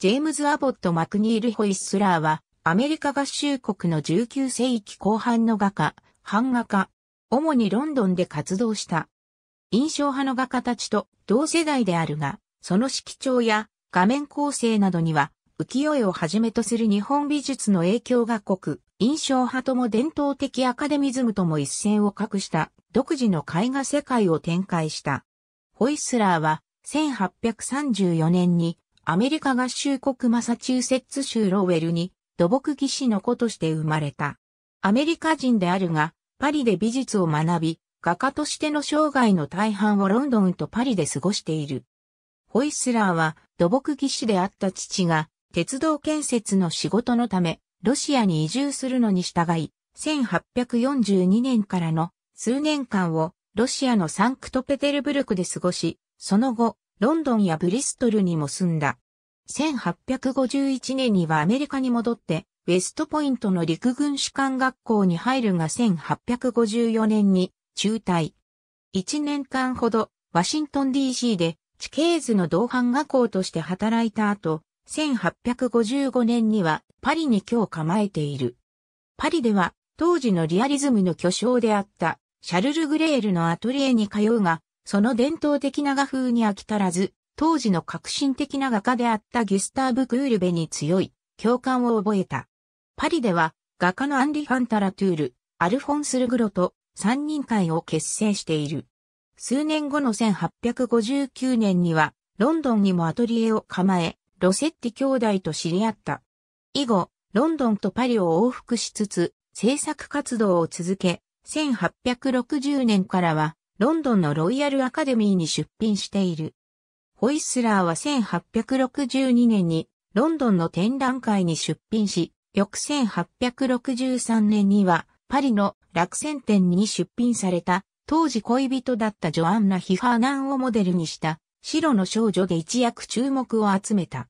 ジェームズ・アボット・マクニール・ホイッスラーは、アメリカ合衆国の19世紀後半の画家、版画家、主にロンドンで活動した。印象派の画家たちと同世代であるが、その色調や画面構成などには、浮世絵をはじめとする日本美術の影響が濃く、印象派とも伝統的アカデミズムとも一線を画した独自の絵画世界を展開した。ホイッスラーは1834年にアメリカ合衆国マサチューセッツ州ロウェルに土木技師の子として生まれた。アメリカ人であるが、パリで美術を学び、画家としての生涯の大半をロンドンとパリで過ごしている。ホイスラーは土木技師であった父が鉄道建設の仕事のためロシアに移住するのに従い、1842年からの数年間をロシアのサンクトペテルブルクで過ごし、その後ロンドンやブリストルにも住んだ。1851年にはアメリカに戻って、ウェストポイントの陸軍士官学校に入るが1854年に中退。1年間ほどワシントン DC で地形図の同伴学校として働いた後、1855年にはパリに今日構えている。パリでは当時のリアリズムの巨匠であったシャルル・グレールのアトリエに通うが、その伝統的な画風に飽き足らず、当時の革新的な画家であったギュスターブ・クールベに強い共感を覚えた。パリでは画家のアンリ・ファンタラトゥール、アルフォンス・ルグロと三人会を結成している。数年後の1859年にはロンドンにもアトリエを構え、ロセッティ兄弟と知り合った。以後、ロンドンとパリを往復しつつ、制作活動を続け、1860年からはロンドンのロイヤルアカデミーに出品している。ホイスラーは1862年にロンドンの展覧会に出品し、翌1863年にはパリの落選展に出品された当時恋人だったジョアンナ・ヒハーナンをモデルにした白の少女で一躍注目を集めた。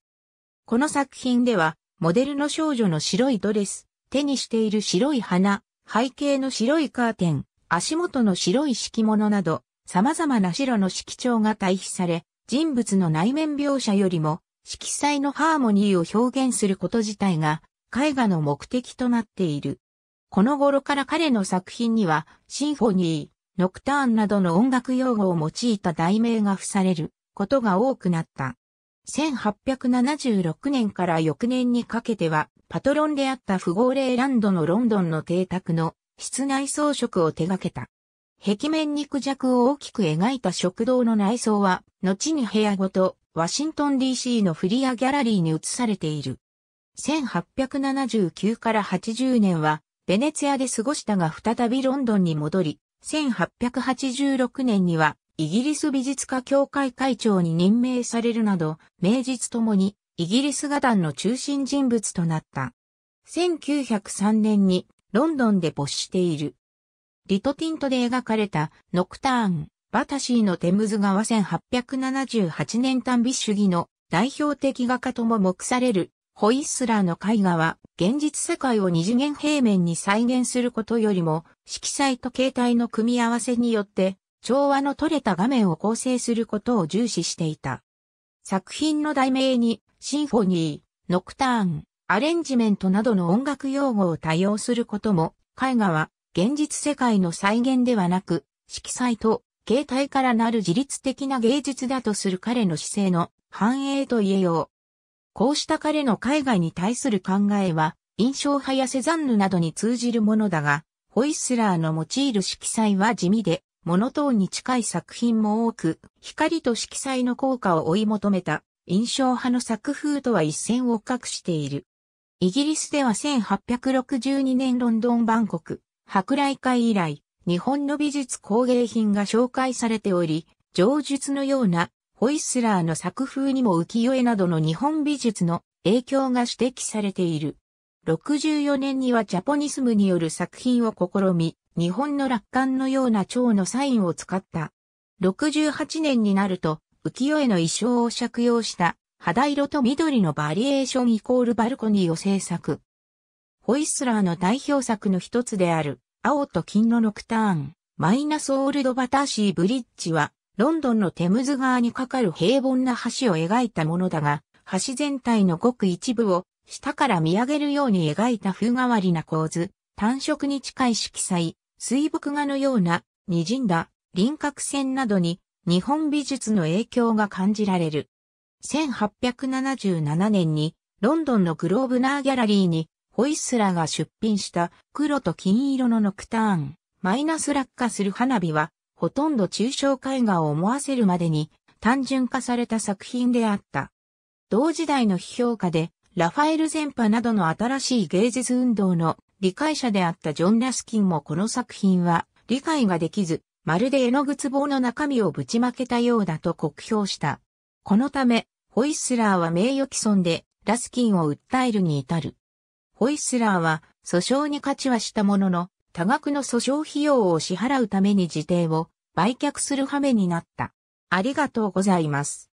この作品ではモデルの少女の白いドレス、手にしている白い花、背景の白いカーテン、足元の白い敷物など、様々な白の色調が対比され、人物の内面描写よりも、色彩のハーモニーを表現すること自体が、絵画の目的となっている。この頃から彼の作品には、シンフォニー、ノクターンなどの音楽用語を用いた題名が付されることが多くなった。1876年から翌年にかけては、パトロンであった富豪ーレーランドのロンドンの邸宅の室内装飾を手掛けた。壁面肉弱を大きく描いた食堂の内装は、後に部屋ごと、ワシントン DC のフリアギャラリーに移されている。1879から80年は、ベネツィアで過ごしたが再びロンドンに戻り、1886年には、イギリス美術家協会会長に任命されるなど、名実ともに、イギリス画壇の中心人物となった。1903年にロンドンで没している。リトティントで描かれたノクターン、バタシーのテムズ川1878年単美主義の代表的画家とも目されるホイッスラーの絵画は現実世界を二次元平面に再現することよりも色彩と形態の組み合わせによって調和の取れた画面を構成することを重視していた。作品の題名にシンフォニー、ノクターン、アレンジメントなどの音楽用語を多用することも、絵画は現実世界の再現ではなく、色彩と形態からなる自律的な芸術だとする彼の姿勢の繁栄と言えよう。こうした彼の絵画に対する考えは、印象派やセザンヌなどに通じるものだが、ホイッスラーの用いる色彩は地味で、モノトーンに近い作品も多く、光と色彩の効果を追い求めた印象派の作風とは一線を画している。イギリスでは1862年ロンドン万国博覧会以来、日本の美術工芸品が紹介されており、上述のようなホイスラーの作風にも浮世絵などの日本美術の影響が指摘されている。64年にはジャポニスムによる作品を試み、日本の楽観のような蝶のサインを使った。68年になると、浮世絵の衣装を借用した肌色と緑のバリエーションイコールバルコニーを制作。ホイッスラーの代表作の一つである、青と金のノクターン、マイナスオールドバターシーブリッジは、ロンドンのテムズ川に架かる平凡な橋を描いたものだが、橋全体のごく一部を下から見上げるように描いた風変わりな構図、単色に近い色彩、水墨画のような、滲んだ輪郭線などに日本美術の影響が感じられる。1877年にロンドンのグローブナーギャラリーにホイッスラーが出品した黒と金色のノクターン、マイナス落下する花火はほとんど抽象絵画を思わせるまでに単純化された作品であった。同時代の批評家でラファエル全波などの新しい芸術運動の理解者であったジョン・ラスキンもこの作品は理解ができず、まるで絵の具壺の中身をぶちまけたようだと酷評した。このため、ホイッスラーは名誉毀損で、ラスキンを訴えるに至る。ホイッスラーは、訴訟に勝ちはしたものの、多額の訴訟費用を支払うために自邸を売却する羽目になった。ありがとうございます。